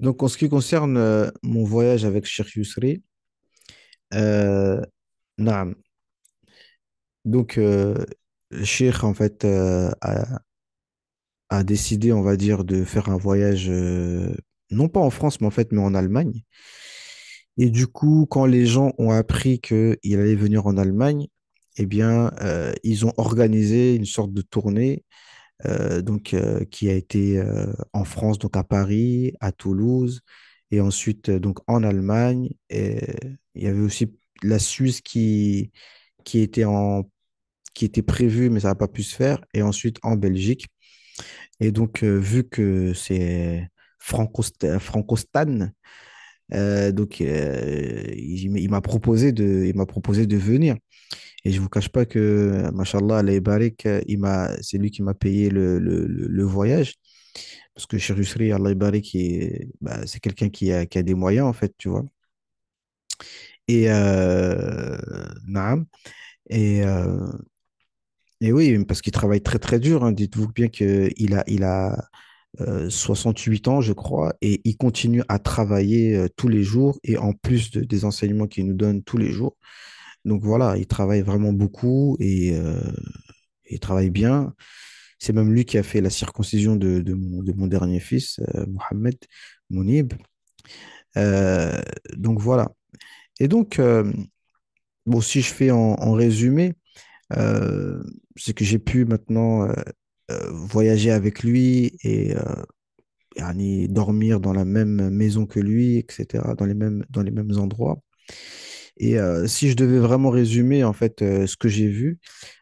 Donc, en ce qui concerne euh, mon voyage avec Cheikh Yusri, euh, donc, euh, en fait, a, décidé, on va dire, de faire un voyage, non pas en France, mais en fait, mais en Allemagne. Et du coup, quand les gens ont appris qu'il allait venir en Allemagne, eh bien, ils ont organisé une sorte de tournée euh, donc, euh, qui a été euh, en France, donc à Paris, à Toulouse, et ensuite donc en Allemagne. Et il y avait aussi la Suisse qui, qui était en qui était prévu, mais ça n'a pas pu se faire, et ensuite en Belgique. Et donc, vu que c'est Francostan, euh, donc il m'a proposé de, il m'a proposé de venir. Et je ne vous cache pas que, machallah, euh, c'est lui qui m'a payé le, voyage. Parce que chez Allah Barik, bah, c'est quelqu'un qui a, des moyens, en fait, tu vois. Et, euh, euh, Et, oui, parce qu'il travaille très, très dur. Hein. Dites-vous bien qu'il a, 68 ans, je crois, et il continue à travailler tous les jours et en plus des enseignements qu'il nous donne tous les jours. Donc voilà, il travaille vraiment beaucoup et euh, il travaille bien. C'est même lui qui a fait la circoncision de, mon, dernier fils, euh, Mohamed Mounib. Euh, donc voilà. Et donc, bon, si je fais en, résumé, c'est que j'ai pu maintenant voyager avec lui et dormir dans la même maison que lui, etc., dans les mêmes, dans les mêmes endroits. Et euh, si je devais vraiment résumer en fait euh, ce que j'ai vu,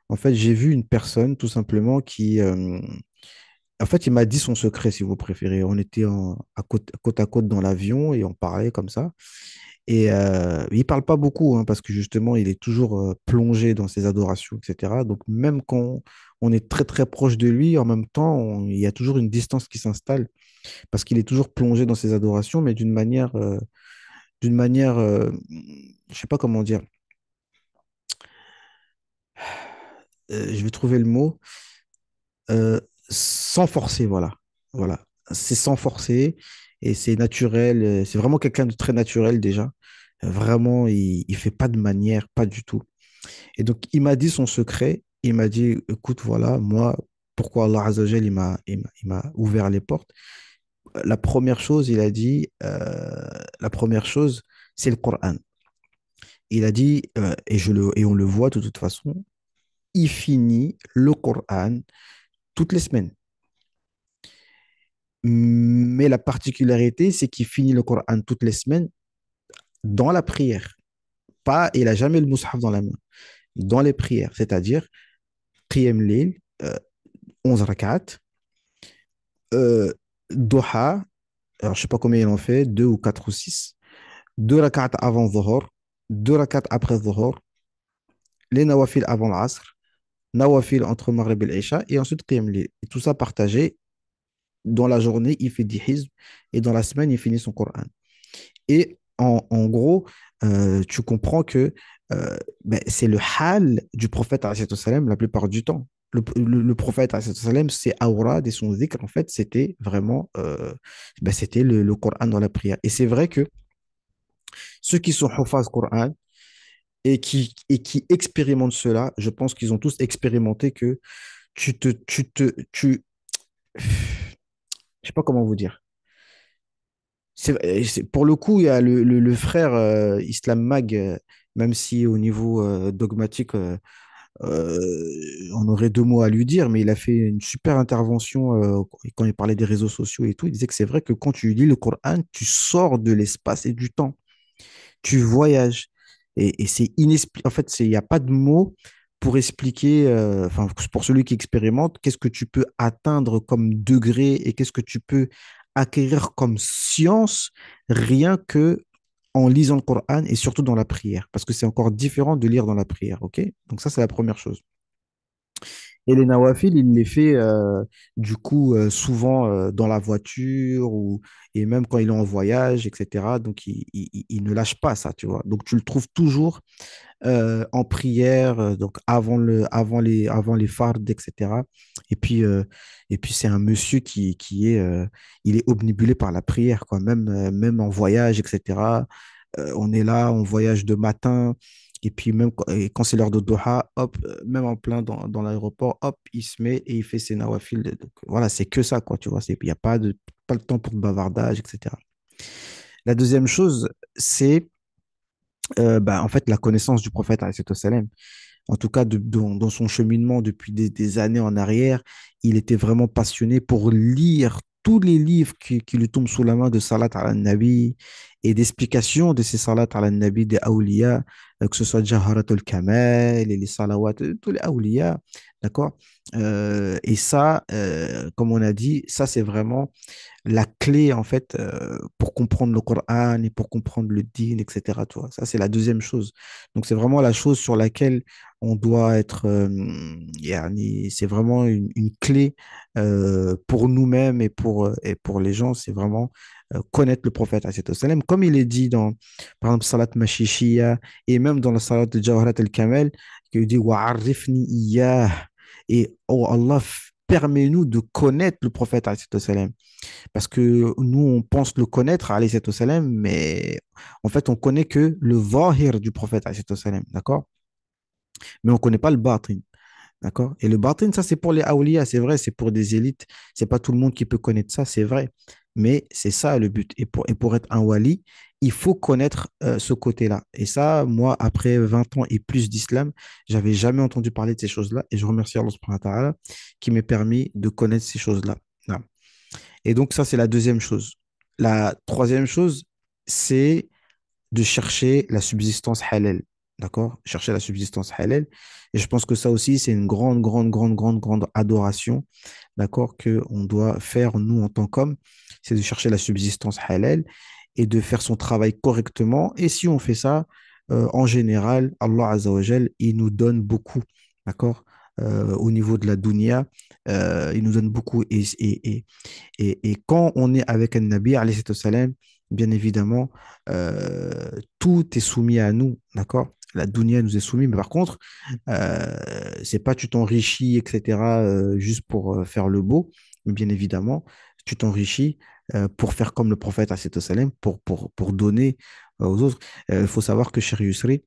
en fait j'ai vu une personne tout simplement qui, euh, en fait il m'a dit son secret si vous préférez. On était à côte, à côte dans l'avion et on parlait comme ça. Et il parle pas beaucoup hein, parce que justement il est toujours plongé dans ses adorations etc. Donc même quand on est très très proche de lui, en même temps il y a toujours une distance qui s'installe parce qu'il est toujours plongé dans ses adorations mais d'une manière d'une manière je sais pas comment dire. Euh, je vais trouver le mot. Euh, sans forcer, voilà. Voilà. C'est sans forcer et c'est naturel. C'est vraiment quelqu'un de très naturel déjà. Vraiment, il ne fait pas de manière, pas du tout. Et donc, il m'a dit son secret. Il m'a dit, écoute, voilà, moi, pourquoi Allah Azzawajal, il m'a, il, m'a, ouvert les portes. La première chose, il a dit, euh, la première chose, c'est le Coran il a dit, euh, et, je le, et on le voit de toute façon, il finit le Coran toutes les semaines. Mais la particularité, c'est qu'il finit le Coran toutes les semaines dans la prière. Pas, il n'a jamais le Mus'haf dans la main. Dans les prières, c'est-à-dire Qiyam Lil, 11 euh, rakat, euh, Doha, je ne sais pas combien il en fait, deux ou quatre ou 6, 2 rakat avant Zohor, deux rakats après Dhuhr, les nawafil avant l'Asr, nawafil entre Maghrib et l'isha, et ensuite qiyamli. Et tout ça partagé. Dans la journée, il fait 10 et dans la semaine, il finit son Coran. Et en, gros, euh, tu comprends que euh, ben, c'est le hal du prophète la plupart du temps. Le, le, prophète c'est Aurad et son zikr, en fait, c'était vraiment euh, ben, c'était le, le Coran dans la prière. Et c'est vrai que ceux qui sont Hufaz Qur'an et qui, et qui expérimentent cela, je pense qu'ils ont tous expérimenté que tu te. Tu te tu... Je sais pas comment vous dire. pour le coup, il y a le, frère euh, Islam Mag, euh, même si au niveau euh, dogmatique, on aurait deux mots à lui dire, mais il a fait une super intervention quand il parlait des réseaux sociaux et tout. Il disait que c'est vrai que quand tu lis le Coran, tu sors de l'espace et du temps tu voyages. Et, c'est inexplicable. En fait, il n'y a pas de mots pour expliquer, euh, pour celui qui expérimente, qu'est-ce que tu peux atteindre comme degré et qu'est-ce que tu peux acquérir comme science rien que en lisant le Coran et surtout dans la prière, parce que c'est encore différent de lire dans la prière, ok Donc ça, c'est la première chose. Et les nawafil, il les fait euh, du coup euh, souvent euh, dans la voiture ou, et même quand il est en voyage, etc. Donc il, ne lâche pas ça, tu vois. Donc tu le trouves toujours en prière, donc avant, le, avant, les, avant les fards, etc. Et puis, et puis c'est un monsieur qui, qui est, il est obnubilé par la prière, quoi. Même, même en voyage, etc. on est là, on voyage de matin. Et puis même quand c'est l'heure de Doha, hop, euh, même en plein dans, dans l'aéroport, hop, il se met et il fait ses nawafil. Donc voilà, c'est que ça, quoi, tu vois. Il n'y a pas, de, pas le temps pour le bavardage, etc. La deuxième chose, c'est euh, bah, en fait la connaissance du prophète, en tout cas dans son cheminement depuis des, des, années en arrière, il était vraiment passionné pour lire tous les livres qui, qui lui tombent sous la main de Salat al-Nabi et d'explications de ces Salat al-Nabi des Aouliya, euh, que ce soit Jaharat al kamel les Salawat, euh, tous les Aouliya, d'accord euh, Et ça, comme on a dit, ça c'est vraiment la clé, en fait, euh, pour comprendre le Coran et pour comprendre le dîn, etc. toi Ça, c'est la deuxième chose. Donc, c'est vraiment la chose sur laquelle on doit être. Euh, c'est vraiment une, clé euh, pour nous-mêmes et pour, et pour les gens. C'est vraiment connaître le prophète, comme il est dit dans, par exemple, Salat Mashishiya et même dans la Salat de Jawharat al-Kamel, qui dit Wa'arifni et oh Allah, permet nous de connaître le prophète Parce que nous, on pense le connaître, mais en fait, on connaît que le vahir du prophète d'accord Mais on ne connaît pas le batin. D'accord Et le batin, ça, c'est pour les aoulias, c'est vrai, c'est pour des élites. C'est pas tout le monde qui peut connaître ça, c'est vrai. Mais c'est ça le but. Et pour, et pour être un wali, il faut connaître euh, ce côté-là. Et ça, moi, après 20 ans et plus d'islam, j'avais jamais entendu parler de ces choses-là. Et je remercie Allah qui m'a permis de connaître ces choses-là. Et donc, ça, c'est la deuxième chose. La troisième chose, c'est de chercher la subsistance halal. D'accord Chercher la subsistance halal. Et je pense que ça aussi, c'est une grande, grande, grande, grande, grande adoration, d'accord, qu'on doit faire, nous, en tant qu'hommes, c'est de chercher la subsistance halal et de faire son travail correctement. Et si on fait ça, euh, en général, Allah Azzawajal, il nous donne beaucoup, d'accord euh, Au niveau de la dunya, euh, il nous donne beaucoup. Et, et, et, et, quand on est avec un Nabi, salam, bien évidemment, tout est soumis à nous, d'accord la dunya nous est soumise, mais par contre, c'est pas tu t'enrichis, etc., juste pour faire le beau, mais bien évidemment, tu t'enrichis euh, pour faire comme le prophète pour, pour, pour donner euh, aux autres. Il euh, faut savoir que cher Yusri,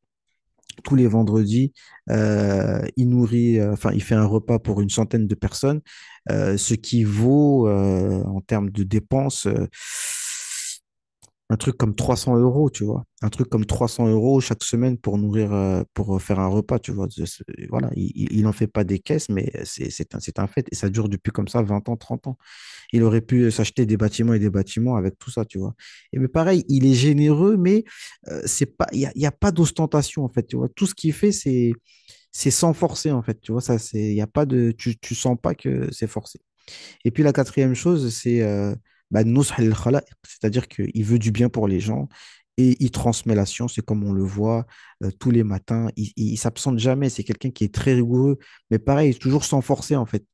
tous les vendredis, il nourrit, enfin, il fait un repas pour une centaine de personnes, ce qui vaut en termes de dépenses un truc comme 300 euros, tu vois. Un truc comme 300 euros chaque semaine pour nourrir, euh, pour euh, faire un repas, tu vois. Voilà, il n'en fait pas des caisses, mais c'est un, fait. Et ça dure depuis comme ça 20 ans, 30 ans. Il aurait pu s'acheter des bâtiments et des bâtiments avec tout ça, tu vois. Et mais pareil, il est généreux, mais euh, c'est pas, il n'y a, a, pas d'ostentation, en fait, tu vois. Tout ce qu'il fait, c'est c'est sans forcer, en fait, tu vois. Ça, c'est, il y a pas de, tu, sens pas que c'est forcé. Et puis la quatrième chose, c'est bah, c'est-à-dire qu'il veut du bien pour les gens et il transmet la science, c'est comme on le voit euh, tous les matins, il, ne s'absente jamais, c'est quelqu'un qui est très rigoureux, mais pareil, toujours sans forcer en fait.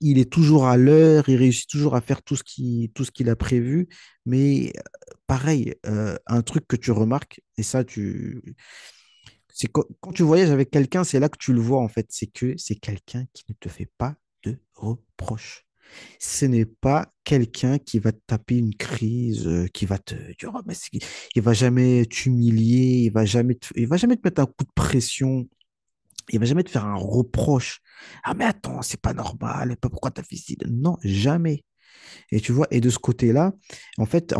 Il est toujours à l'heure, il réussit toujours à faire tout ce qu'il a prévu, mais euh, pareil, euh, un truc que tu remarques, et ça, tu... c'est quand, quand tu voyages avec quelqu'un, c'est là que tu le vois en fait, c'est que c'est quelqu'un qui ne te fait pas de reproches. Ce n'est pas quelqu'un qui va te taper une crise, euh, qui va te dire, oh, mais il va jamais t'humilier, il va jamais, te... il va jamais te mettre un coup de pression, il va jamais te faire un reproche. Ah mais attends, c'est pas normal, pas pourquoi t'as fait ça ?» Non, jamais. Et tu vois, et de ce côté-là, en fait,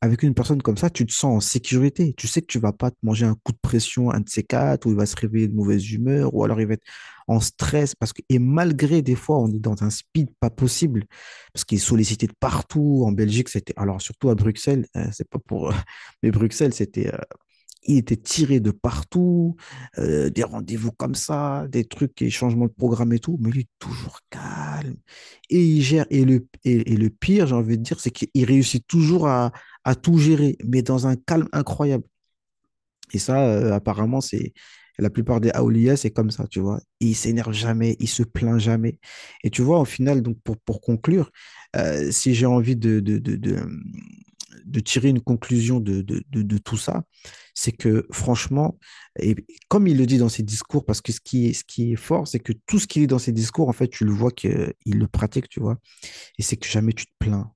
avec, une personne comme ça, tu te sens en sécurité. Tu sais que tu ne vas pas te manger un coup de pression, un de ces quatre, ou il va se réveiller de mauvaise humeur, ou alors il va être en stress. Parce que, et malgré des fois, on est dans un speed pas possible, parce qu'il est sollicité de partout. En Belgique, c'était, alors surtout à Bruxelles, hein, c'est pas pour, mais Bruxelles, c'était, euh, il était tiré de partout, des rendez-vous comme ça, des trucs et changements de programme et tout, mais lui, toujours calme. Et il gère. Et le, et, le pire, j'ai envie de dire, c'est qu'il réussit toujours à, tout gérer, mais dans un calme incroyable. Et ça, apparemment, c'est la plupart des Aoulias, c'est comme ça, tu vois. il s'énerve jamais, il se plaint jamais. Et tu vois, au final, donc pour, pour conclure, si j'ai envie de, de de tirer une conclusion de, de, de, tout ça, c'est que franchement, et comme il le dit dans ses discours, parce que ce qui est, ce qui est fort, c'est que tout ce qu'il dit dans ses discours, en fait, tu le vois qu'il le pratique, tu vois. Et c'est que jamais tu te plains.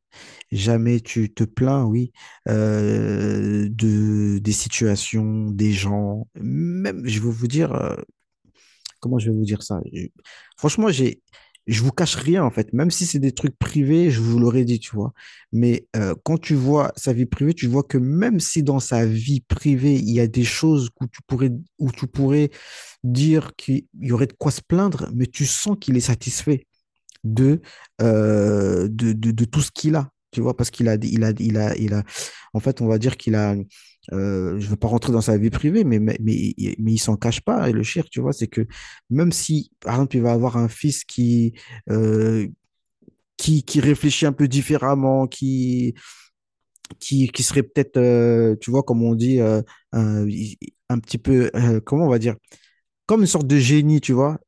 Jamais tu te plains, oui, euh, de, des situations, des gens. Même, je vais vous dire, euh, comment je vais vous dire ça Franchement, j'ai je vous cache rien en fait. Même si c'est des trucs privés, je vous l'aurais dit, tu vois. Mais euh, quand tu vois sa vie privée, tu vois que même si dans sa vie privée, il y a des choses où tu pourrais, où tu pourrais dire qu'il y aurait de quoi se plaindre, mais tu sens qu'il est satisfait de, euh, de, de, tout ce qu'il a tu vois, parce qu'il a, il a, il a, il a, en fait, on va dire qu'il a, euh, je veux pas rentrer dans sa vie privée, mais, mais, mais, il s'en cache pas. Hein, et le chir, tu vois, c'est que même si, par exemple, il va avoir un fils qui, euh, qui, réfléchit un peu différemment, qui, qui, serait peut-être, euh, tu vois, comme on dit, un, un, petit peu, comment on va dire, comme une sorte de génie, tu vois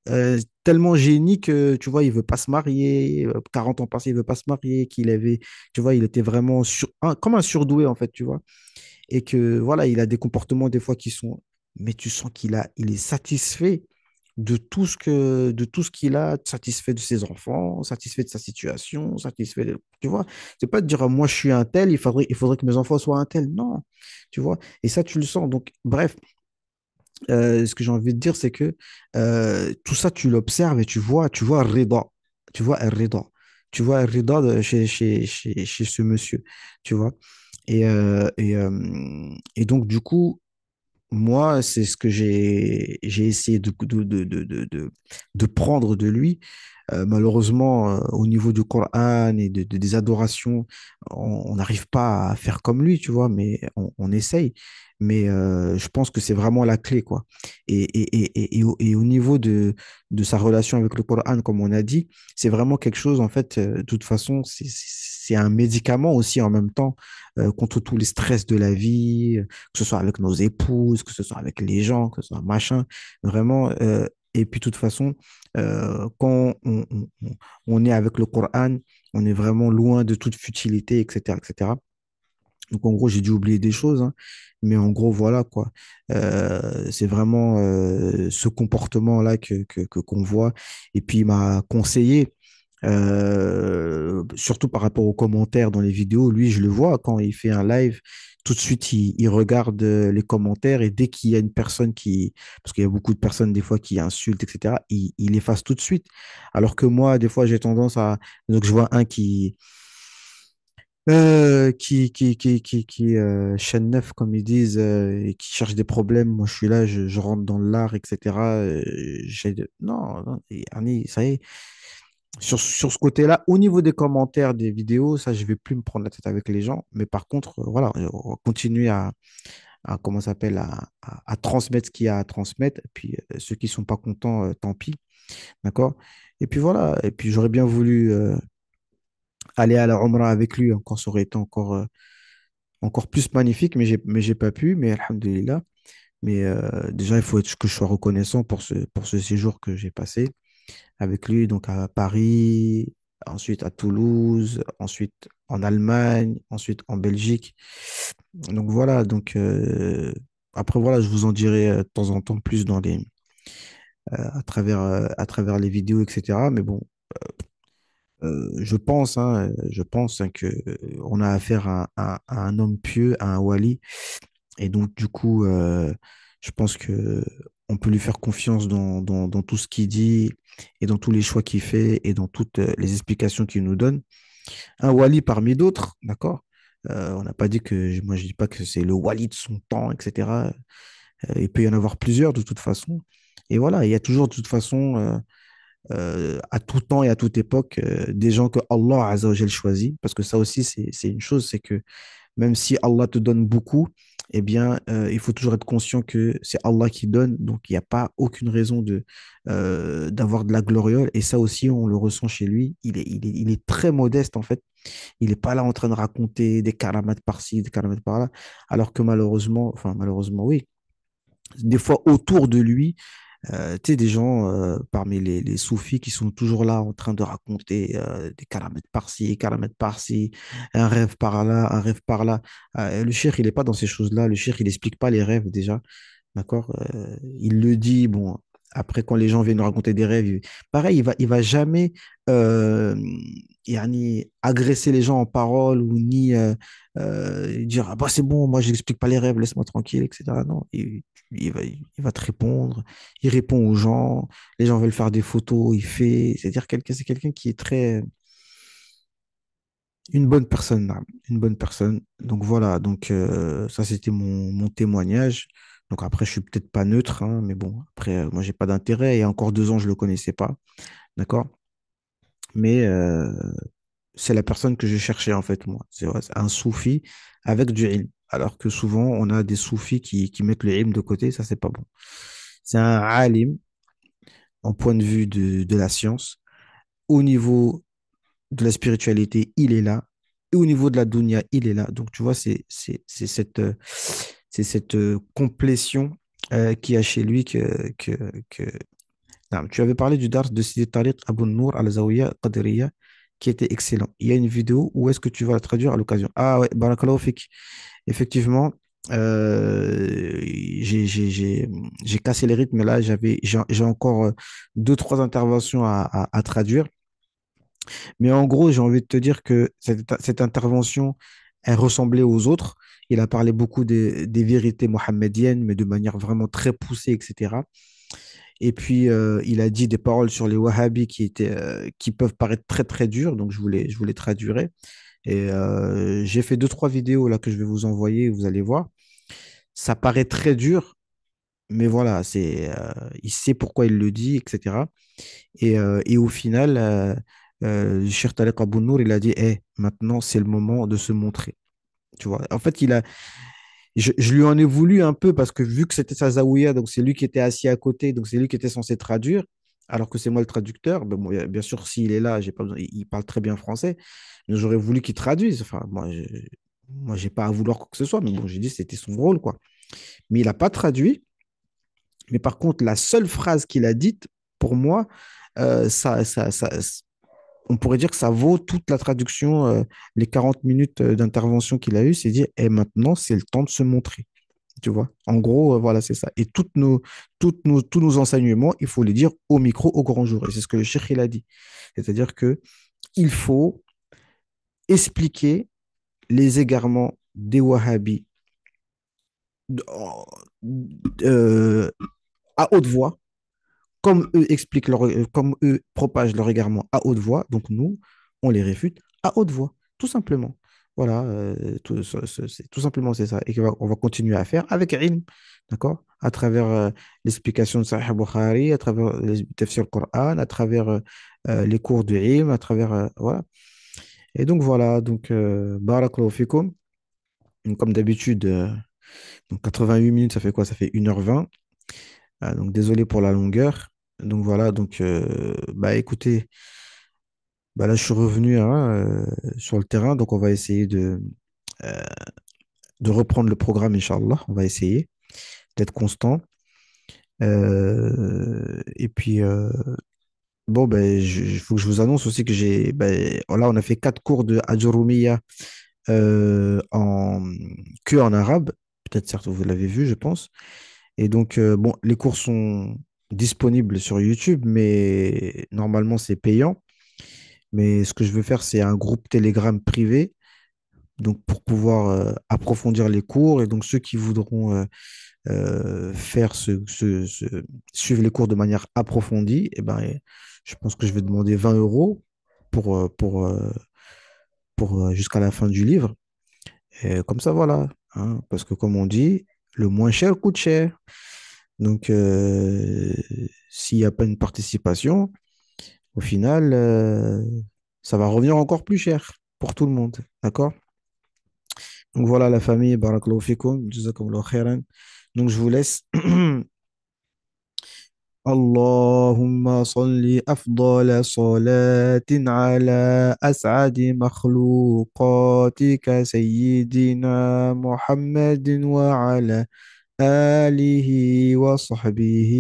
tellement génie que, tu vois, il veut pas se marier. 40 euh, ans passés, il veut pas se marier. Qu'il avait, tu vois, il était vraiment sur, un, comme un surdoué, en fait, tu vois. Et que, voilà, il a des comportements, des fois, qui sont. Mais tu sens qu'il a, il est satisfait de tout ce que de tout ce qu'il a satisfait de ses enfants satisfait de sa situation satisfait tu vois c'est pas de dire moi je suis un tel il faudrait il faudrait que mes enfants soient un tel non tu vois et ça tu le sens donc bref euh, ce que j'ai envie de dire, c'est que euh, tout ça, tu l'observes et tu vois, tu vois Rida. Tu vois Rida. Tu vois Rida chez, chez, chez, chez, ce monsieur. Tu vois. Et, euh, et, et, donc, du coup, moi, c'est ce que j'ai essayé de de, de, de, de, prendre de lui. malheureusement, au niveau du Coran et des adorations, on n'arrive pas à faire comme lui, tu vois, mais on essaye mais euh, je pense que c'est vraiment la clé. Quoi. Et, et, et, au, et, au, niveau de, de sa relation avec le Coran, comme on a dit, c'est vraiment quelque chose, en fait, euh, de toute façon, c'est un médicament aussi en même temps euh, contre tous les stress de la vie, euh, que ce soit avec nos épouses, que ce soit avec les gens, que ce soit machin. Vraiment, euh, et puis, de toute façon, euh, quand on, on, on, est avec le Coran, on est vraiment loin de toute futilité, etc. etc. Donc en gros, j'ai dû oublier des choses, hein. mais en gros, voilà quoi. Euh, c'est vraiment euh, ce comportement-là que qu'on voit. Et puis il m'a conseillé, euh, surtout par rapport aux commentaires dans les vidéos, lui, je le vois quand il fait un live, tout de suite, il, il regarde les commentaires et dès qu'il y a une personne qui, parce qu'il y a beaucoup de personnes des fois qui insultent, etc., il, il efface tout de suite. Alors que moi, des fois, j'ai tendance à, donc je vois un qui euh, qui, qui, euh, chaîne neuf, comme ils disent, euh, et qui cherche des problèmes. Moi, je suis là, je, rentre dans l'art, etc. J'ai Non, ça y est. Sur, ce côté-là, au niveau des commentaires des vidéos, ça, je vais plus me prendre la tête avec les gens. Mais par contre, voilà, on va continuer à, à comment s'appelle, à, transmettre ce qu'il y a à transmettre. Et puis, ceux qui sont pas contents, tant pis. D'accord Et puis voilà. Et puis, j'aurais bien voulu aller à la Omra avec lui, encore, ça aurait été encore, euh, encore plus magnifique, mais je mais j'ai pas pu, mais Alhamdulillah. Mais euh, déjà, il faut être, que je sois reconnaissant pour ce, pour ce séjour que j'ai passé avec lui, donc à Paris, ensuite à Toulouse, ensuite en Allemagne, ensuite en Belgique. Donc voilà, donc euh, après voilà, je vous en dirai de temps en temps plus dans les, à, travers, à travers les vidéos, etc. Mais bon, euh, je pense, hein, je pense hein, que euh, on a affaire à, un homme pieux, à un Wali, et donc du coup, euh, je pense que on peut lui faire confiance dans, tout ce qu'il dit et dans tous les choix qu'il fait et dans toutes les explications qu'il nous donne. Un Wali parmi d'autres, d'accord. on n'a pas dit que, moi je dis pas que c'est le Wali de son temps, etc. il peut y en avoir plusieurs de toute façon. Et voilà, il y a toujours de toute façon euh, à tout temps et à toute époque euh, des gens que Allah a choisit. Parce que ça aussi, c'est une chose, c'est que même si Allah te donne beaucoup, eh bien, euh, il faut toujours être conscient que c'est Allah qui donne, donc il n'y a pas aucune raison de d'avoir de la gloriole. Et ça aussi, on le ressent chez lui. Il est, il est, il est très modeste, en fait. Il n'est pas là en train de raconter des karamates par-ci, des karamates par-là, alors que malheureusement, enfin malheureusement, oui, des fois autour de lui, euh, tu sais, des gens euh, parmi les, les, soufis qui sont toujours là en train de raconter euh, des calamètres par-ci, calamètres par-ci, un rêve par là, un rêve par là. Euh, le chir, il n'est pas dans ces choses-là. Le chir, il n'explique pas les rêves déjà. D'accord Il le dit, bon, après, quand les gens viennent raconter des rêves, pareil, il va, il va jamais ni agresser les gens en parole ou ni euh, euh, dire ah bah c'est bon moi je n'explique pas les rêves laisse-moi tranquille etc non il, va, il, va te répondre il répond aux gens les gens veulent faire des photos il fait c'est-à-dire quelqu'un c'est quelqu'un qui est très une bonne personne hein, une bonne personne donc voilà donc euh, ça c'était mon, mon, témoignage donc après je suis peut-être pas neutre hein, mais bon après moi j'ai pas d'intérêt et encore deux ans je le connaissais pas d'accord mais euh, c'est la personne que je cherchais en fait moi. C'est un soufi avec du ilm. Alors que souvent on a des soufis qui, qui mettent le ilm de côté, ça c'est pas bon. C'est un alim en point de vue de, de, la science. Au niveau de la spiritualité, il est là. Et au niveau de la dunya, il est là. Donc tu vois, c'est cette, cette euh, complétion euh, qui qu'il y a chez lui que, que, que, tu avais parlé du dars de Sidi Tariq Abou Nour al-Zawiya Qadriya, qui était excellent. Il y a une vidéo où est-ce que tu vas la traduire à l'occasion Ah ouais, Barakallahu Fik. Effectivement, euh, j'ai cassé les rythmes là. J'ai encore euh, deux, trois interventions à, traduire. Mais en gros, j'ai envie de te dire que cette, intervention, elle ressemblait aux autres. Il a parlé beaucoup des, des vérités mohammediennes, mais de manière vraiment très poussée, etc. Et puis, euh, il a dit des paroles sur les Wahhabis qui, étaient, euh, qui peuvent paraître très, très dures. Donc, je voulais je voulais traduire Et euh, j'ai fait deux, trois vidéos là que je vais vous envoyer. Vous allez voir. Ça paraît très dur, mais voilà, c'est, il sait pourquoi il le dit, etc. Et, et au final, euh, Cheikh Talek Abounour, il a dit hey, eh, maintenant, c'est le moment de se montrer. Tu vois, en fait, il a, je, lui en ai voulu un peu parce que vu que c'était sa zaouïa, donc c'est lui qui était assis à côté, donc c'est lui qui était censé traduire, alors que c'est moi le traducteur. Ben bien sûr, s'il est là, j'ai pas besoin, il parle très bien français, mais j'aurais voulu qu'il traduise. Enfin, moi, je, moi, j'ai pas à vouloir quoi que ce soit, mais bon, j'ai dit c'était son rôle, quoi. Mais il n'a pas traduit. Mais par contre, la seule phrase qu'il a dite, pour moi, euh, ça, ça, ça, on pourrait dire que ça vaut toute la traduction, euh, les 40 minutes euh, d'intervention qu'il a eu, c'est dire, et eh, maintenant, c'est le temps de se montrer. Tu vois, en gros, euh, voilà, c'est ça. Et toutes nos, tous nos enseignements, il faut les dire au micro, au grand jour. Et c'est ce que le cheikh, il a dit. C'est-à-dire que il faut expliquer les égarements des Wahhabis à haute voix, comme eux expliquent euh, comme eux propagent leur égarement à haute voix, donc nous, on les réfute à haute voix, tout simplement. Voilà, euh, tout, c'est, tout simplement c'est ça. Et on va continuer à faire avec Rim, d'accord À travers euh, l'explication de Sahih Bukhari, à travers les tafsir Coran, à travers les cours de Rim, à travers. voilà. Et donc voilà, donc Barakallahu fikum. Comme d'habitude, donc 88 minutes, ça fait quoi Ça fait 1h20. Ah, donc désolé pour la longueur. Donc voilà, donc euh, bah écoutez, bah, là je suis revenu hein, euh, sur le terrain, donc on va essayer de, euh, de reprendre le programme, Inch'Allah. On va essayer d'être constant. et puis bon, ben je vous annonce aussi que j'ai ben, là on a fait quatre cours de euh, en que en arabe. Peut-être certes vous l'avez vu, je pense. Et donc bon, les cours sont disponible sur YouTube, mais normalement c'est payant. Mais ce que je veux faire, c'est un groupe Telegram privé, donc pour pouvoir euh, approfondir les cours. Et donc ceux qui voudront euh, euh, faire ce, suivre les cours de manière approfondie, eh ben, je pense que je vais demander 20 euros pour, pour, pour jusqu'à la fin du livre. comme ça, voilà. Hein, parce que comme on dit, le moins cher coûte cher. Donc, euh, s'il n'y a pas une participation, au final, euh, ça va revenir encore plus cher pour tout le monde. D'accord Donc voilà la famille, barakallahu fikum, khairan. Donc je vous laisse. اللهم afdala salatin ala as'adi أسعد مخلوقاتك سيدنا محمد ala آله وصحبه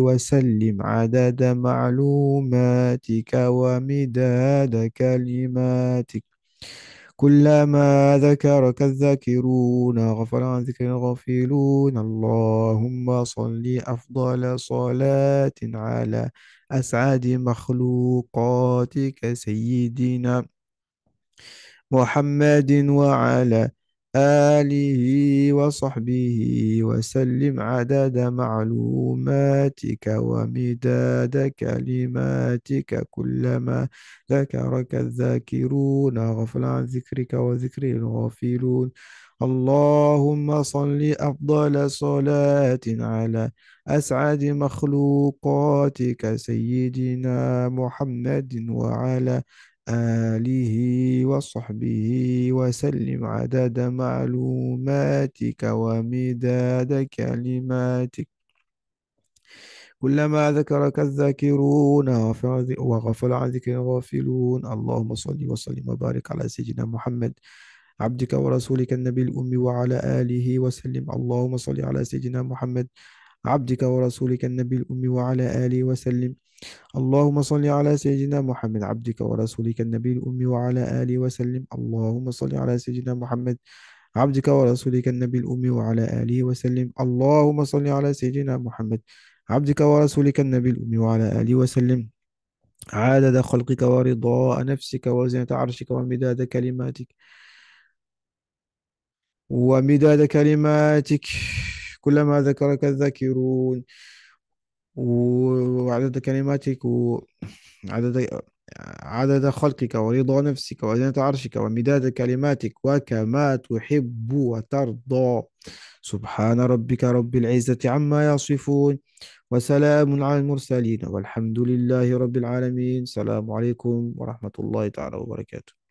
وسلم عدد معلوماتك ومداد كلماتك كلما ذكرك الذاكرون غفر عن ذكر الغافلون اللهم صل أفضل صلاة على أسعد مخلوقاتك سيدنا محمد وعلى آله وصحبه وسلم عدد معلوماتك ومداد كلماتك كلما ذكرك الذاكرون غفل عن ذكرك وذكر الغافلون اللهم صل أفضل صلاة على أسعد مخلوقاتك سيدنا محمد وعلى آله وصحبه وسلم عدد معلوماتك ومداد كلماتك كلما ذكرك الذاكرون وغفل عن ذكر الغافلون اللهم صل وسلم وبارك على سيدنا محمد عبدك ورسولك النبي الأمي وعلى آله وسلم اللهم صل على سيدنا محمد عبدك ورسولك النبي الأمي وعلى آله وسلم اللهم صل على سيدنا محمد عبدك ورسولك النبي الأمي وعلى آله وسلم اللهم صل على سيدنا محمد عبدك ورسولك النبي الأمي وعلى آله وسلم اللهم صل على سيدنا محمد عبدك ورسولك النبي الأمي وعلى آله وسلم عدد خلقك ورضاء نفسك وزنة عرشك ومداد كلماتك ومداد كلماتك كلما ذكرك الذاكرون وعدد كلماتك وعدد عدد خلقك ورضا نفسك وزنة عرشك ومداد كلماتك وكما تحب وترضى سبحان ربك رب العزة عما يصفون وسلام على المرسلين والحمد لله رب العالمين السلام عليكم ورحمة الله تعالى وبركاته